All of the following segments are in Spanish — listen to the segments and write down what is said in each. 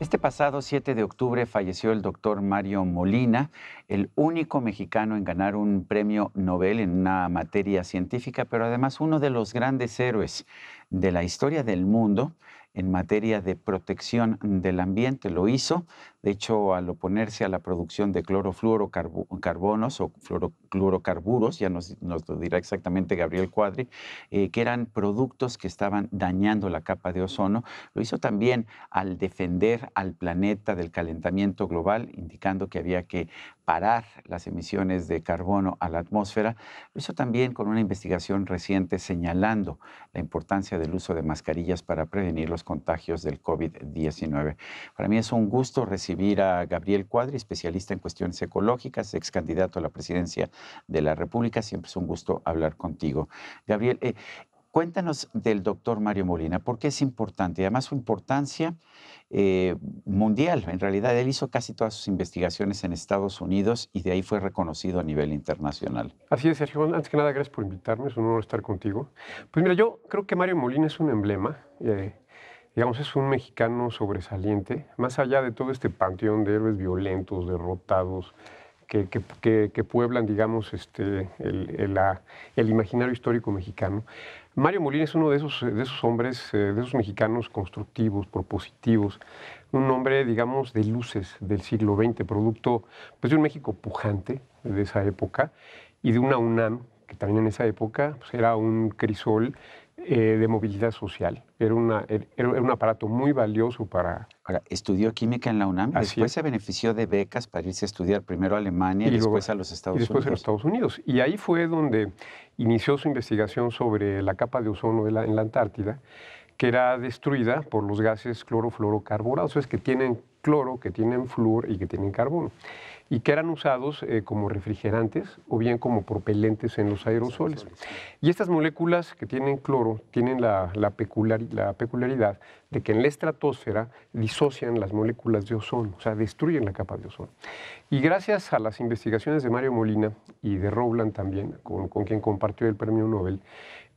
Este pasado 7 de octubre falleció el doctor Mario Molina, el único mexicano en ganar un premio Nobel en una materia científica, pero además uno de los grandes héroes de la historia del mundo en materia de protección del ambiente. Lo hizo de hecho, al oponerse a la producción de clorofluorocarbonos o fluorocarburos, ya nos, lo dirá exactamente Gabriel Cuadri, eh, que eran productos que estaban dañando la capa de ozono, lo hizo también al defender al planeta del calentamiento global, indicando que había que parar las emisiones de carbono a la atmósfera, lo hizo también con una investigación reciente señalando la importancia del uso de mascarillas para prevenir los contagios del COVID-19. Para mí es un gusto recibir recibir a Gabriel Cuadri, especialista en cuestiones ecológicas, ex candidato a la presidencia de la República. Siempre es un gusto hablar contigo. Gabriel, eh, cuéntanos del doctor Mario Molina, ¿por qué es importante? y Además, su importancia eh, mundial. En realidad, él hizo casi todas sus investigaciones en Estados Unidos y de ahí fue reconocido a nivel internacional. Así es, Sergio. Antes que nada, gracias por invitarme. Es un honor estar contigo. Pues mira, yo creo que Mario Molina es un emblema. Eh, digamos, es un mexicano sobresaliente, más allá de todo este panteón de héroes violentos, derrotados, que, que, pueblan, digamos, este, el, imaginario histórico mexicano. Mario Molina es uno de esos, de esos hombres, eh, de esos mexicanos constructivos, propositivos, un hombre, digamos, de luces del siglo XX, producto pues, de un México pujante de esa época y de una UNAM que también en esa época pues, era un crisol eh, de movilidad social. Era, era, un aparato muy valioso para... Ahora, estudió química en la UNAM, después se benefició de becas para irse a estudiar primero a Alemania y, después a los Estados Unidos. Y después a los Estados Unidos. Y ahí fue donde inició su investigación sobre la capa de ozono en la Antártida que era destruida por los gases clorofluorocarburados, es que tienen cloro, que tienen flúor y que tienen carbono, y que eran usados eh, como refrigerantes o bien como propelentes en los aerosoles. Y estas moléculas que tienen cloro tienen la, peculiaridad de que en la estratosfera disocian las moléculas de ozono, o sea, destruyen la capa de ozono. Y gracias a las investigaciones de Mario Molina y de Rowland también, con quien compartió el premio Nobel,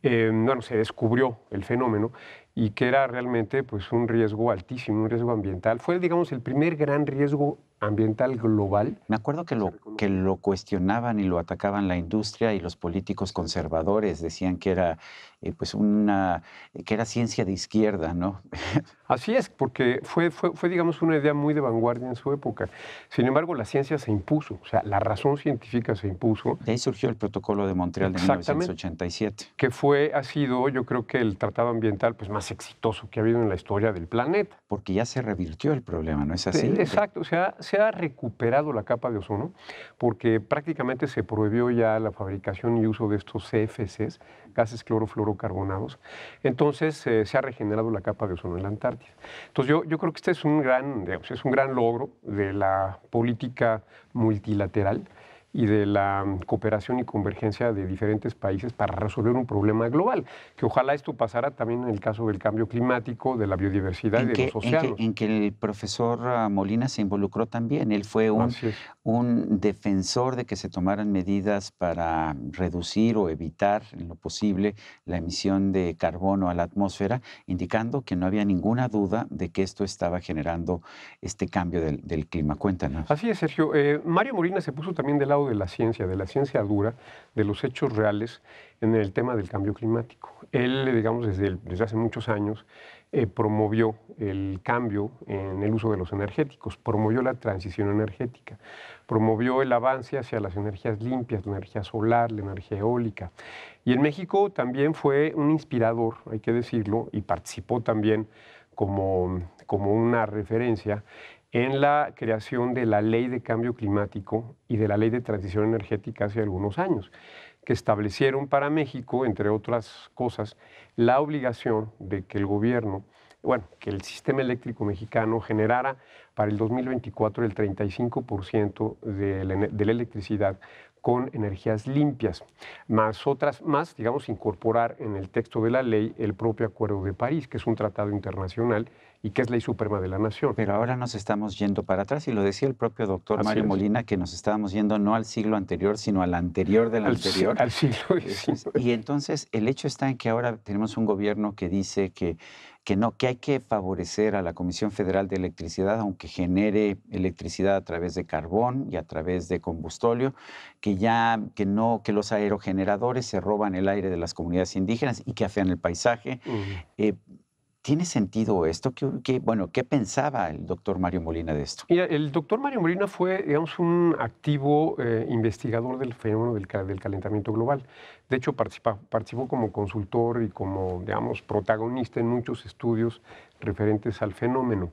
Em, bueno, se descubrió el fenómeno y que era realmente pues, un riesgo altísimo, un riesgo ambiental. Fue, digamos, el primer gran riesgo ambiental global. Me acuerdo que lo, que lo cuestionaban y lo atacaban la industria y los políticos conservadores decían que era, eh, pues una, que era ciencia de izquierda, ¿no? Así es, porque fue, fue, digamos, una idea muy de vanguardia en su época. Sin embargo, la ciencia se impuso, o sea, la razón científica se impuso. De ahí surgió el Protocolo de Montreal de 1987. Que fue, ha sido, yo creo que el tratado ambiental pues, más exitoso que ha habido en la historia del planeta. Porque ya se revirtió el problema, ¿no es así? Exacto, o sea, se ha recuperado la capa de ozono porque prácticamente se prohibió ya la fabricación y uso de estos CFCs, gases clorofluorocarbonados. Entonces eh, se ha regenerado la capa de ozono en la Antártida. Entonces yo, creo que este es un gran, es un gran logro de la política multilateral y de la mm, cooperación y convergencia de diferentes países para resolver un problema global. Que ojalá esto pasara también en el caso del cambio climático, de la biodiversidad y de los océanos. En que, el profesor ah, Molina se involucró también. Él fue un, defensor de que se tomaran medidas para reducir o evitar en lo posible la emisión de carbono a la atmósfera, indicando que no había ninguna duda de que esto estaba generando este cambio del, clima. Cuéntanos. Así es, Sergio. Eh, Mario Molina se puso también del lado de la ciencia, de la ciencia dura, de los hechos reales en el tema del cambio climático. Él, digamos, desde, desde hace muchos años eh, promovió el cambio en el uso de los energéticos, promovió la transición energética, promovió el avance hacia las energías limpias, la energía solar, la energía eólica. Y en México también fue un inspirador, hay que decirlo, y participó también como, como una referencia en la creación de la ley de cambio climático y de la ley de transición energética hace algunos años, que establecieron para México, entre otras cosas, la obligación de que el gobierno, bueno, que el sistema eléctrico mexicano generara para el 2024 el 35% de la, electricidad con energías limpias, más otras más, digamos, incorporar en el texto de la ley el propio Acuerdo de París, que es un tratado internacional y que es ley suprema de la nación. Pero ahora nos estamos yendo para atrás y lo decía el propio doctor Mario Molina que nos estábamos yendo no al siglo anterior, sino al anterior del anterior. Al Y entonces el hecho está en que ahora tenemos un gobierno que dice que, que no, que hay que favorecer a la Comisión Federal de Electricidad, aunque genere electricidad a través de carbón y a través de combustóleo, que ya que no, que los aerogeneradores se roban el aire de las comunidades indígenas y que afean el paisaje. ¿Tiene sentido esto? ¿Qué, bueno, ¿Qué pensaba el doctor Mario Molina de esto? el doctor Mario Molina fue, digamos, un activo eh, investigador del fenómeno del, calentamiento global. De hecho, participó como consultor y como, digamos, protagonista en muchos estudios referentes al fenómeno.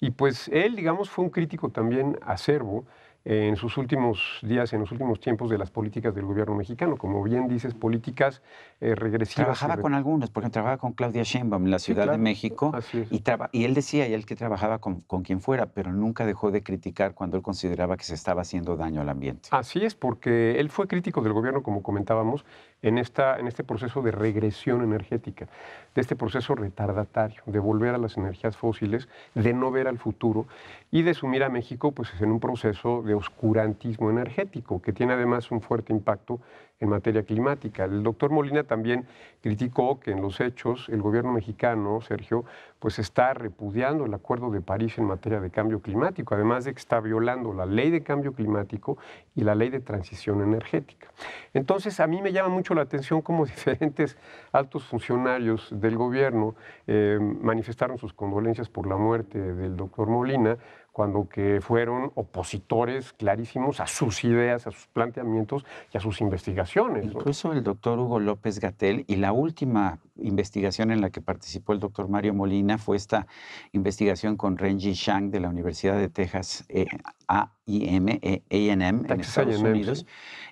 Y pues él, digamos, fue un crítico también acervo en sus últimos días, en los últimos tiempos de las políticas del gobierno mexicano. Como bien dices, políticas eh, regresivas. Trabajaba con algunos, porque trabajaba con Claudia Sheinbaum en la Ciudad de México. Y, él decía, y él que trabajaba con, con, quien fuera, pero nunca dejó de criticar cuando él consideraba que se estaba haciendo daño al ambiente. Así es, porque él fue crítico del gobierno, como comentábamos, en, este proceso de regresión energética, de este proceso retardatario, de volver a las energías fósiles, de no ver al futuro y de sumir a México pues, en un proceso de oscurantismo energético que tiene además un fuerte impacto en materia climática. El doctor Molina también criticó que en los hechos el gobierno mexicano, Sergio, pues está repudiando el Acuerdo de París en materia de cambio climático, además de que está violando la ley de cambio climático y la ley de transición energética. Entonces, a mí me llama mucho la atención cómo diferentes altos funcionarios del gobierno eh, manifestaron sus condolencias por la muerte del doctor Molina, cuando que fueron opositores clarísimos a sus ideas, a sus planteamientos y a sus investigaciones. Incluso el doctor Hugo López Gatel y la última investigación en la que participó el doctor Mario Molina fue esta investigación con Renji Shang de la Universidad de Texas eh, A&M e, en Estados Unidos,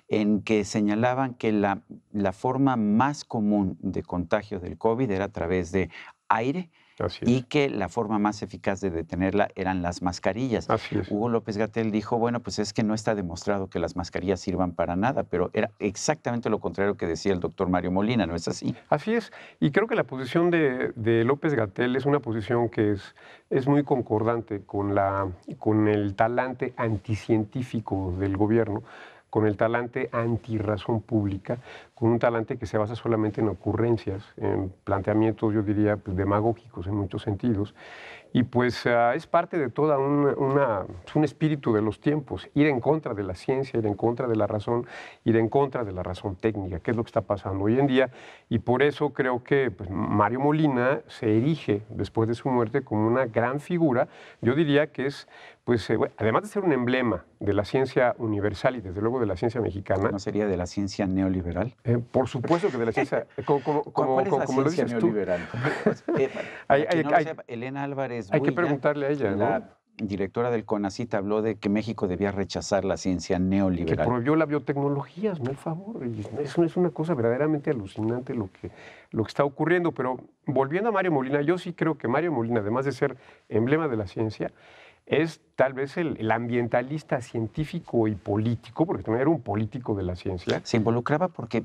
en que señalaban que la, la forma más común de contagio del COVID era a través de aire y que la forma más eficaz de detenerla eran las mascarillas. Hugo López Gatel dijo, bueno, pues es que no está demostrado que las mascarillas sirvan para nada, pero era exactamente lo contrario que decía el doctor Mario Molina, ¿no es así? Así es, y creo que la posición de, López Gatel es una posición que es, es muy concordante con, la, con el talante anticientífico del gobierno con el talante antirrazón pública, con un talante que se basa solamente en ocurrencias, en planteamientos, yo diría, pues, demagógicos en muchos sentidos. Y pues ah, es parte de todo una, un espíritu de los tiempos, ir en contra de la ciencia, ir en contra de la razón, ir en contra de la razón técnica, que es lo que está pasando hoy en día. Y por eso creo que pues, Mario Molina se erige después de su muerte como una gran figura. Yo diría que es pues eh, además de ser un emblema de la ciencia universal y desde luego de la ciencia mexicana. ¿No sería de la ciencia neoliberal? Eh, por supuesto que de la ciencia. como, como, ¿Cuál es la ciencia lo neoliberal? Elena Álvarez. Hay que preguntarle a ella, la, directora del CONACIT habló de que México debía rechazar la ciencia neoliberal. Que prohibió la biotecnología, por favor. es una cosa verdaderamente alucinante lo que, lo que está ocurriendo. Pero volviendo a Mario Molina, yo sí creo que Mario Molina, además de ser emblema de la ciencia, es tal vez el, ambientalista científico y político, porque también era un político de la ciencia. Se involucraba porque,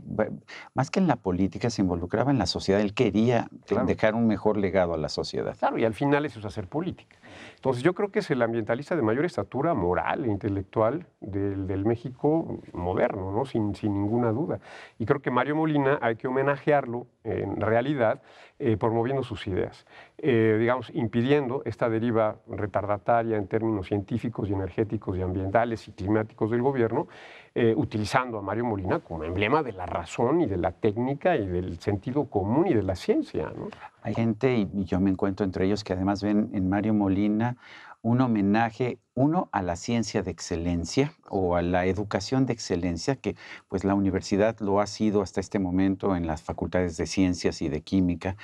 más que en la política, se involucraba en la sociedad. Él quería dejar un mejor legado a la sociedad. Claro, y al final eso es hacer política. Entonces yo creo que es el ambientalista de mayor estatura moral e intelectual del, México moderno, ¿no? Sin, ninguna duda. Y creo que Mario Molina hay que homenajearlo en realidad eh, promoviendo sus ideas, eh, digamos, impidiendo esta deriva retardataria en términos científicos y energéticos y ambientales y climáticos del gobierno, eh, utilizando a Mario Molina como emblema de la razón y de la técnica y del sentido común y de la ciencia. Hay gente, y yo me encuentro entre ellos, que además ven en Mario Molina un homenaje, uno, a la ciencia de excelencia o a la educación de excelencia, que pues la universidad lo ha sido hasta este momento en las facultades de ciencias y de química,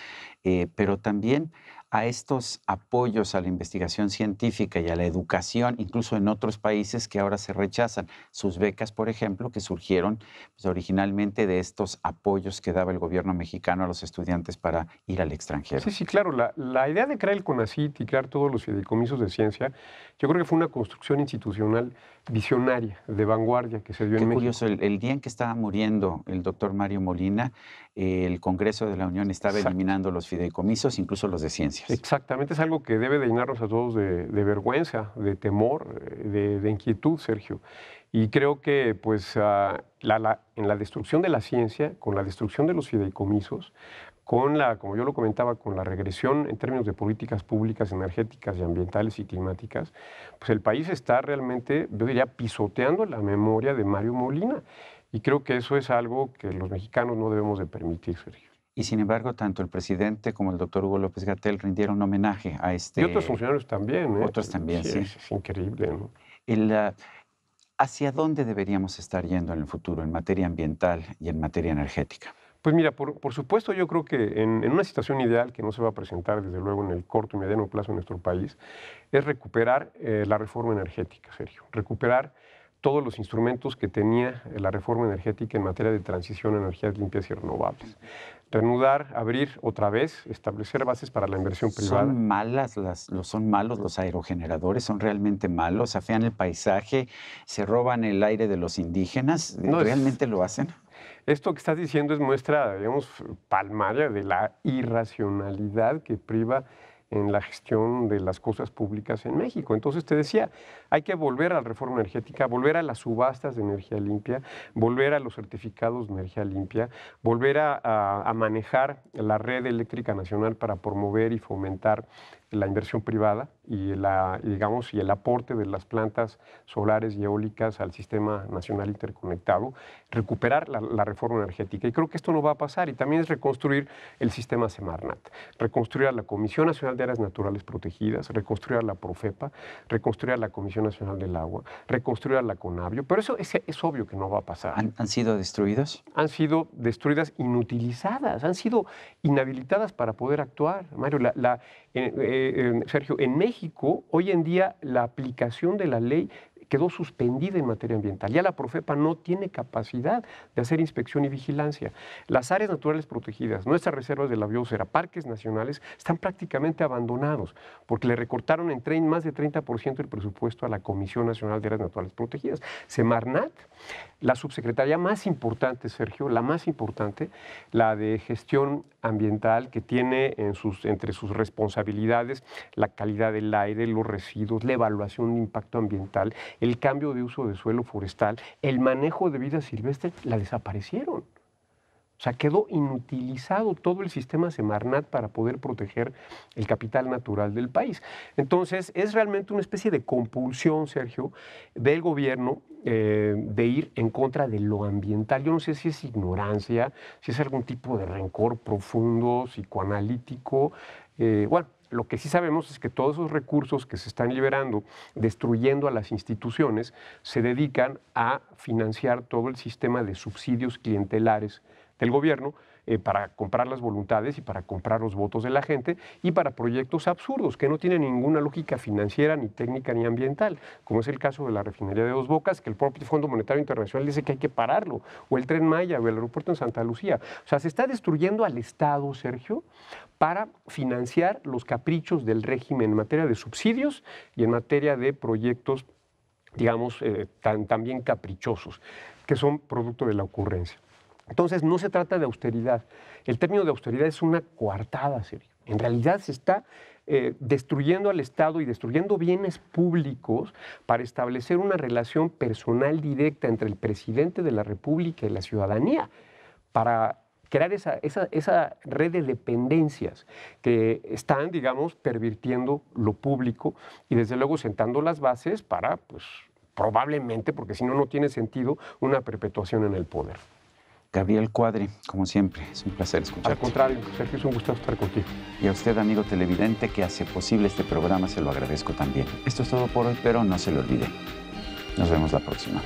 eh, pero también a estos apoyos a la investigación científica y a la educación, incluso en otros países que ahora se rechazan. Sus becas, por ejemplo, que surgieron pues, originalmente de estos apoyos que daba el gobierno mexicano a los estudiantes para ir al extranjero. Sí, sí, claro. La, idea de crear el CONACIT y crear todos los fideicomisos de ciencia, yo creo que fue una construcción institucional visionaria, de vanguardia que se dio en México. curioso, el, día en que estaba muriendo el doctor Mario Molina, eh, el Congreso de la Unión estaba eliminando los fideicomisos, incluso los de ciencias. Exactamente, es algo que debe de llenarnos a todos de, vergüenza, de temor, eh, de, inquietud, Sergio. Y creo que pues, ah, en la destrucción de la ciencia, con la destrucción de los fideicomisos, con la, como yo lo comentaba, con la regresión en términos de políticas públicas, energéticas y ambientales y climáticas, pues el país está realmente, yo diría, pisoteando la memoria de Mario Molina. Y creo que eso es algo que los mexicanos no debemos de permitir, Sergio. Y sin embargo, tanto el presidente como el doctor Hugo López Gatel rindieron homenaje a este. Y otros funcionarios también, ¿eh? Otros también, sí. Es, increíble, ¿no? Ah, ¿Hacia dónde deberíamos estar yendo en el futuro en materia ambiental y en materia energética? Pues mira, por, supuesto yo creo que en, una situación ideal que no se va a presentar desde luego en el corto y mediano plazo en nuestro país, es recuperar eh, la reforma energética, Sergio, recuperar todos los instrumentos que tenía eh, la reforma energética en materia de transición a energías limpias y renovables. Renudar, abrir otra vez, establecer bases para la inversión privada. Son malas, las, los, son malos los aerogeneradores, son realmente malos, afean el paisaje, se roban el aire de los indígenas, ¿realmente lo hacen? Esto que estás diciendo es muestra, digamos, palmaria de la irracionalidad que priva en la gestión de las cosas públicas en México. Entonces te decía, hay que volver a la reforma energética, volver a las subastas de energía limpia, volver a los certificados de energía limpia, volver a, a manejar la red eléctrica nacional para promover y fomentar la inversión privada y, la, digamos, y el aporte de las plantas solares y eólicas al sistema nacional interconectado, recuperar la, reforma energética. Y creo que esto no va a pasar. Y también es reconstruir el sistema Semarnat, reconstruir a la Comisión Nacional de Áreas Naturales Protegidas, reconstruir a la Profepa, reconstruir a la Comisión Nacional del Agua, reconstruir a la Conavio. Pero eso es, es obvio que no va a pasar. ¿Han, sido destruidas? Han sido destruidas, inutilizadas, han sido inhabilitadas para poder actuar. Mario, la, eh, eh, eh, Sergio, en México hoy en día la aplicación de la ley quedó suspendida en materia ambiental. Ya la Profepa no tiene capacidad de hacer inspección y vigilancia. Las áreas naturales protegidas, nuestras reservas de la biosfera, parques nacionales, están prácticamente abandonados porque le recortaron en más de 30% el presupuesto a la Comisión Nacional de Áreas Naturales Protegidas. Semarnat, la subsecretaría más importante, Sergio, la más importante, la de gestión ambiental que tiene entre sus responsabilidades la calidad del aire, los residuos, la evaluación de impacto ambiental el cambio de uso de suelo forestal, el manejo de vida silvestre, la desaparecieron. O sea, quedó inutilizado todo el sistema Semarnat para poder proteger el capital natural del país. Entonces, es realmente una especie de compulsión, Sergio, del gobierno eh, de ir en contra de lo ambiental. Yo no sé si es ignorancia, si es algún tipo de rencor profundo, psicoanalítico. Eh, bueno, lo que sí sabemos es que todos esos recursos que se están liberando, destruyendo a las instituciones, se dedican a financiar todo el sistema de subsidios clientelares del gobierno, eh, para comprar las voluntades y para comprar los votos de la gente y para proyectos absurdos que no tienen ninguna lógica financiera, ni técnica, ni ambiental, como es el caso de la refinería de Dos Bocas, que el propio Fondo Monetario Internacional dice que hay que pararlo, o el tren Maya, o el aeropuerto en Santa Lucía. O sea, se está destruyendo al Estado, Sergio, para financiar los caprichos del régimen en materia de subsidios y en materia de proyectos digamos, eh, también caprichosos, que son producto de la ocurrencia. Entonces, no se trata de austeridad. El término de austeridad es una coartada, serio. En realidad se está eh, destruyendo al Estado y destruyendo bienes públicos para establecer una relación personal directa entre el presidente de la República y la ciudadanía, para crear esa, esa red de dependencias que están, digamos, pervirtiendo lo público y desde luego sentando las bases para, pues, probablemente, porque si no, no tiene sentido, una perpetuación en el poder. Gabriel Cuadri, como siempre, es un placer escucharte. Al contrario, Sergio, es un gusto estar contigo. Y a usted, amigo televidente, que hace posible este programa, se lo agradezco también. Esto es todo por hoy, pero no se lo olvide. Nos vemos la próxima.